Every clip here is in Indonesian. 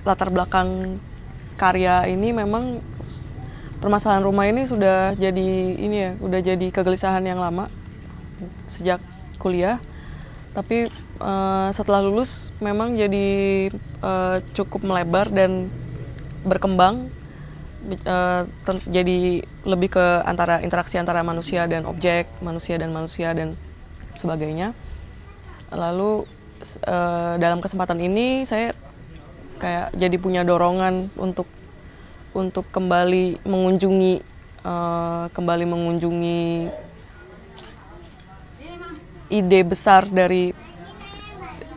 Latar belakang karya ini memang permasalahan rumah ini sudah jadi ini ya, udah jadi kegelisahan yang lama sejak kuliah. Tapi uh, setelah lulus memang jadi uh, cukup melebar dan berkembang uh, jadi lebih ke antara interaksi antara manusia dan objek, manusia dan manusia dan sebagainya. Lalu uh, dalam kesempatan ini saya kayak jadi punya dorongan untuk untuk kembali mengunjungi uh, kembali mengunjungi ide besar dari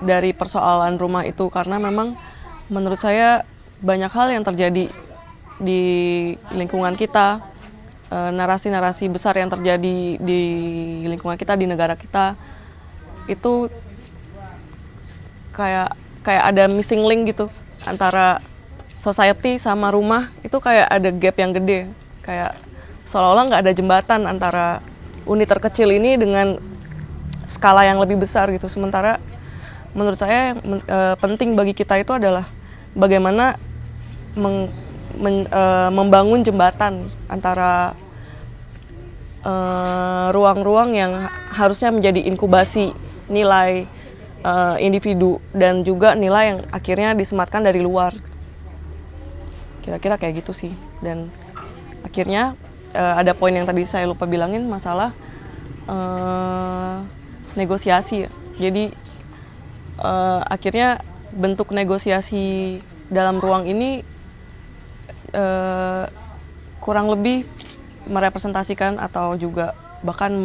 dari persoalan rumah itu karena memang menurut saya banyak hal yang terjadi di lingkungan kita eh, narasi-narasi besar yang terjadi di lingkungan kita di negara kita itu kayak kayak ada missing link gitu antara society sama rumah itu kayak ada gap yang gede kayak seolah-olah nggak ada jembatan antara unit terkecil ini dengan skala yang lebih besar gitu sementara menurut saya yang e, penting bagi kita itu adalah bagaimana meng, men, e, membangun jembatan antara eh, ruang-ruang e, ruang -ruang yang harusnya menjadi inkubasi nilai uh, individu dan juga nilai yang akhirnya disematkan dari luar kira-kira kayak gitu sih dan akhirnya uh, ada poin yang tadi saya lupa bilangin masalah uh, negosiasi jadi uh, akhirnya bentuk negosiasi dalam ruang ini uh, kurang lebih merepresentasikan atau juga bahkan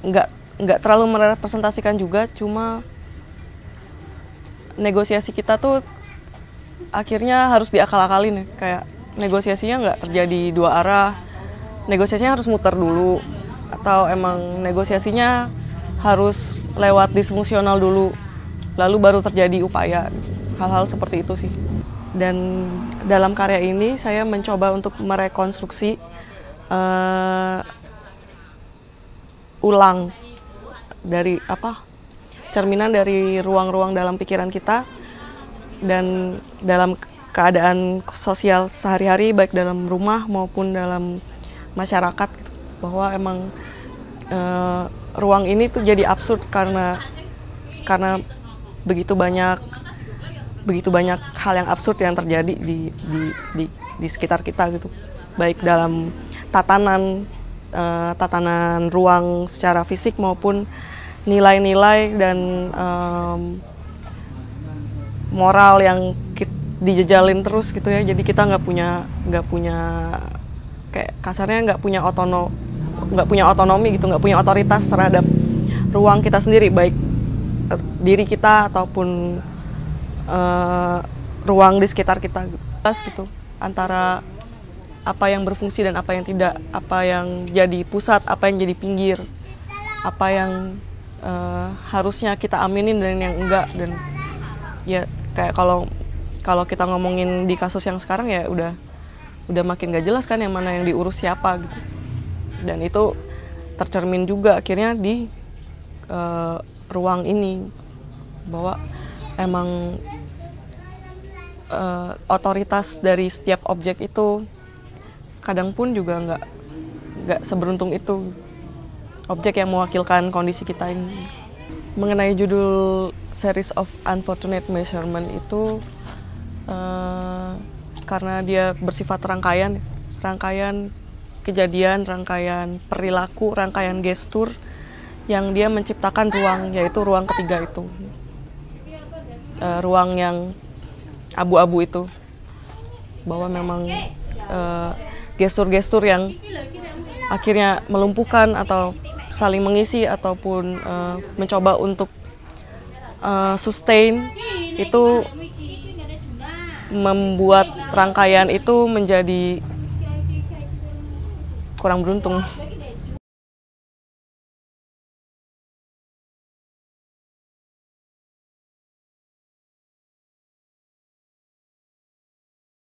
nggak nggak terlalu merepresentasikan juga cuma negosiasi kita tuh akhirnya harus diakal-akalin ya kayak negosiasinya nggak terjadi dua arah negosiasinya harus muter dulu atau emang negosiasinya harus lewat disfungsional dulu lalu baru terjadi upaya hal-hal seperti itu sih dan dalam karya ini saya mencoba untuk merekonstruksi uh, ulang dari apa cerminan dari ruang-ruang dalam pikiran kita dan dalam keadaan sosial sehari-hari baik dalam rumah maupun dalam masyarakat gitu. bahwa emang e, ruang ini tuh jadi absurd karena karena begitu banyak begitu banyak hal yang absurd yang terjadi di di di, di sekitar kita gitu baik dalam tatanan e, tatanan ruang secara fisik maupun nilai-nilai dan um, moral yang kita, dijejalin terus gitu ya jadi kita nggak punya nggak punya kayak kasarnya nggak punya otono nggak punya otonomi gitu nggak punya otoritas terhadap ruang kita sendiri baik eh, diri kita ataupun uh, ruang di sekitar kita gitu. gitu antara apa yang berfungsi dan apa yang tidak apa yang jadi pusat apa yang jadi pinggir apa yang uh, harusnya kita aminin dan yang enggak dan ya kayak kalau kalau kita ngomongin di kasus yang sekarang ya udah udah makin gak jelas kan yang mana yang diurus siapa gitu dan itu tercermin juga akhirnya di uh, ruang ini bahwa emang uh, otoritas dari setiap objek itu kadang pun juga nggak nggak seberuntung itu objek yang mewakilkan kondisi kita ini. Mengenai judul series of unfortunate measurement itu uh, karena dia bersifat rangkaian, rangkaian kejadian, rangkaian perilaku, rangkaian gestur yang dia menciptakan ruang, yaitu ruang ketiga itu, uh, ruang yang abu-abu itu, bahwa memang eh, gestur-gestur uh, gestur -gestur yang akhirnya melumpuhkan atau saling mengisi ataupun uh, mencoba untuk uh, sustain itu membuat rangkaian itu menjadi kurang beruntung.